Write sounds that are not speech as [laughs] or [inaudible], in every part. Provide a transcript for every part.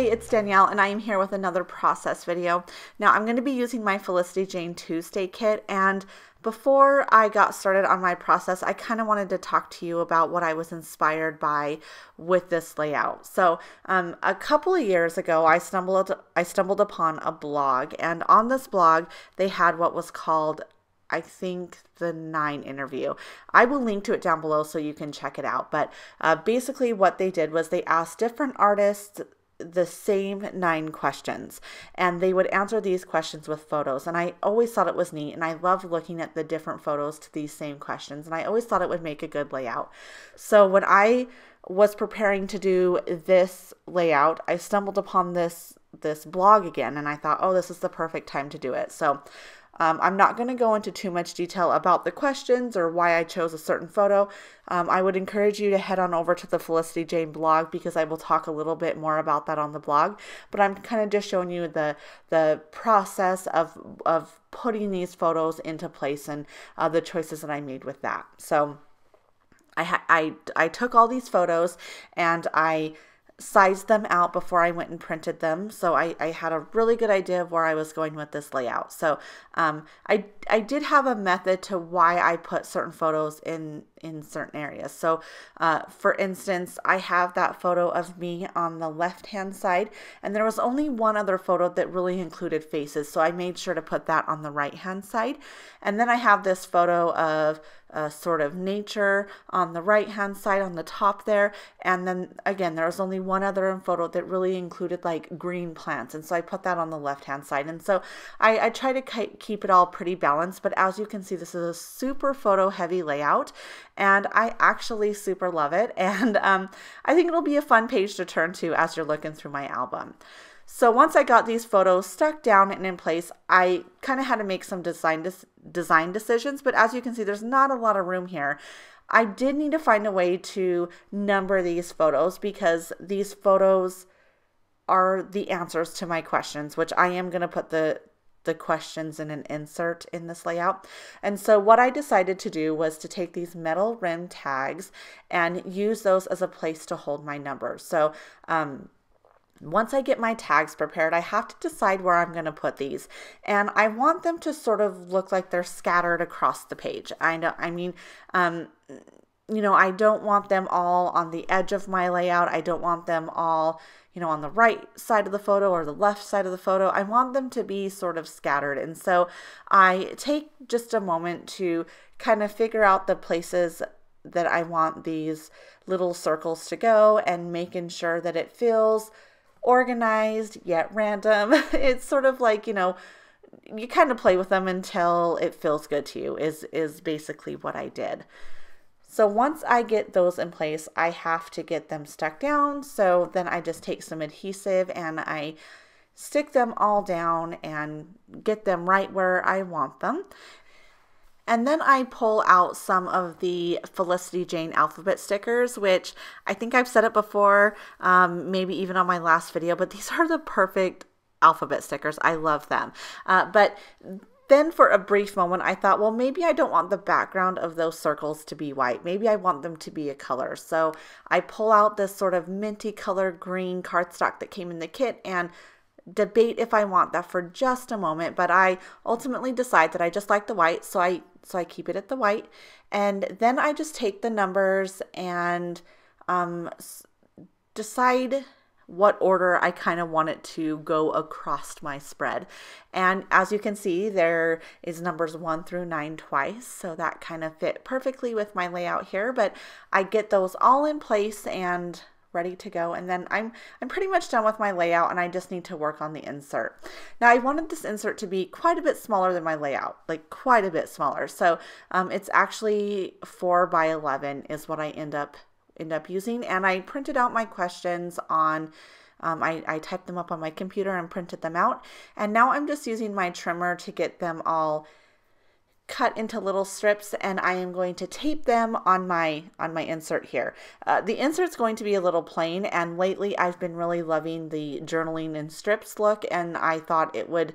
Hey, it's Danielle and I am here with another process video. Now I'm going to be using my Felicity Jane Tuesday kit and before I got started on my process, I kind of wanted to talk to you about what I was inspired by with this layout. So, um, a couple of years ago, I stumbled I stumbled upon a blog, and on this blog, they had what was called I think the nine interview. I will link to it down below so you can check it out. But uh, basically, what they did was they asked different artists the same nine questions and they would answer these questions with photos and i always thought it was neat and i love looking at the different photos to these same questions and i always thought it would make a good layout so when i was preparing to do this layout i stumbled upon this this blog again and I thought, oh, this is the perfect time to do it. So um, I'm not going to go into too much detail about the questions or why I chose a certain photo. Um, I would encourage you to head on over to the Felicity Jane blog because I will talk a little bit more about that on the blog. But I'm kind of just showing you the the process of of putting these photos into place and uh, the choices that I made with that. So. I, I, I took all these photos and I sized them out before I went and printed them. So I, I had a really good idea of where I was going with this layout. So um, I, I did have a method to why I put certain photos in in certain areas. So, uh, for instance, I have that photo of me on the left hand side, and there was only one other photo that really included faces, so I made sure to put that on the right hand side. And then I have this photo of uh, sort of nature on the right hand side on the top there, and then again, there was only one other photo that really included like green plants, and so I put that on the left hand side. And so I, I try to keep it all pretty balanced, but as you can see, this is a super photo heavy layout and I actually super love it. And um, I think it'll be a fun page to turn to as you're looking through my album. So once I got these photos stuck down and in place, I kind of had to make some design de design decisions, but as you can see, there's not a lot of room here. I did need to find a way to number these photos because these photos are the answers to my questions, which I am going to put the the questions in an insert in this layout. And so what I decided to do was to take these metal rim tags and use those as a place to hold my numbers. So um, once I get my tags prepared, I have to decide where I'm going to put these. And I want them to sort of look like they're scattered across the page. I know, I mean, um, you know, I don't want them all on the edge of my layout. I don't want them all, you know, on the right side of the photo or the left side of the photo. I want them to be sort of scattered. And so I take just a moment to kind of figure out the places that I want these little circles to go and making sure that it feels organized yet random. [laughs] it's sort of like, you know, you kind of play with them until it feels good to you is is basically what I did. So once I get those in place, I have to get them stuck down. So then I just take some adhesive and I stick them all down and get them right where I want them. And then I pull out some of the Felicity Jane alphabet stickers, which I think I've said it before, um, maybe even on my last video, but these are the perfect alphabet stickers. I love them. Uh, but then, for a brief moment, I thought, well, maybe I don't want the background of those circles to be white. Maybe I want them to be a color. So I pull out this sort of minty color green cardstock that came in the kit and debate if I want that for just a moment, but I ultimately decide that I just like the white, so I so I keep it at the white, and then I just take the numbers and um, decide what order I kind of want it to go across my spread. And as you can see, there is numbers one through nine twice. So that kind of fit perfectly with my layout here, but I get those all in place and ready to go and then I'm I'm pretty much done with my layout and I just need to work on the insert. Now I wanted this insert to be quite a bit smaller than my layout, like quite a bit smaller. So um, it's actually 4 by 11 is what I end up end up using. And I printed out my questions on, um, I, I typed them up on my computer and printed them out. And now I'm just using my trimmer to get them all cut into little strips and I am going to tape them on my on my insert here. Uh, the insert's going to be a little plain and lately I've been really loving the journaling in strips look and I thought it would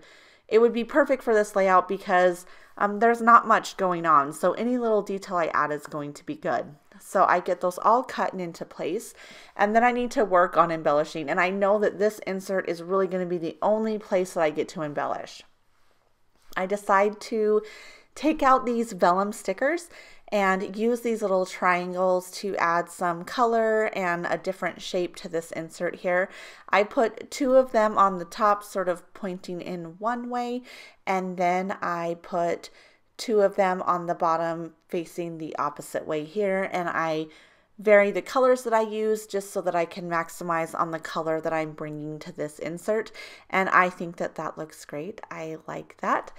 it would be perfect for this layout because um, there's not much going on, so any little detail I add is going to be good. So I get those all cut and into place, and then I need to work on embellishing, and I know that this insert is really going to be the only place that I get to embellish. I decide to take out these vellum stickers and use these little triangles to add some color and a different shape to this insert here. I put two of them on the top sort of pointing in one way and then I put two of them on the bottom facing the opposite way here and I vary the colors that I use just so that I can maximize on the color that I'm bringing to this insert. And I think that that looks great. I like that.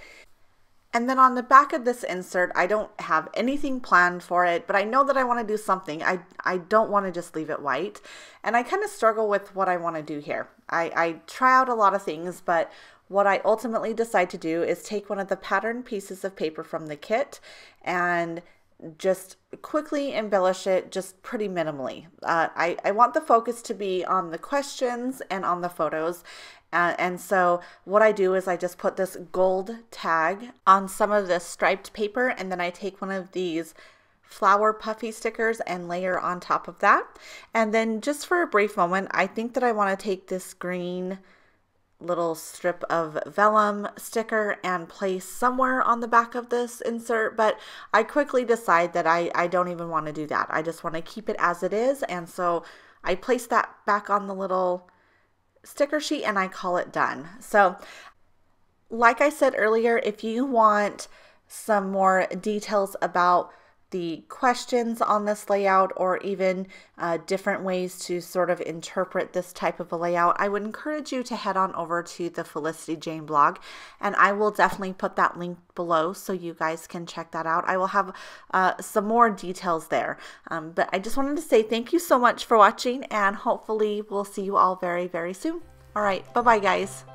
And then on the back of this insert, I don't have anything planned for it, but I know that I want to do something. I, I don't want to just leave it white. And I kind of struggle with what I want to do here. I, I try out a lot of things, but what I ultimately decide to do is take one of the pattern pieces of paper from the kit and just quickly embellish it just pretty minimally. Uh, I, I want the focus to be on the questions and on the photos and so what I do is I just put this gold tag on some of this striped paper and then I take one of these flower puffy stickers and layer on top of that. And then just for a brief moment, I think that I want to take this green little strip of vellum sticker and place somewhere on the back of this insert but I quickly decide that I, I don't even want to do that I just want to keep it as it is and so I place that back on the little sticker sheet and I call it done. So like I said earlier, if you want some more details about the questions on this layout or even uh, different ways to sort of interpret this type of a layout, I would encourage you to head on over to the Felicity Jane blog and I will definitely put that link below so you guys can check that out. I will have uh, some more details there. Um, but I just wanted to say thank you so much for watching and hopefully we'll see you all very, very soon. All right, bye-bye guys.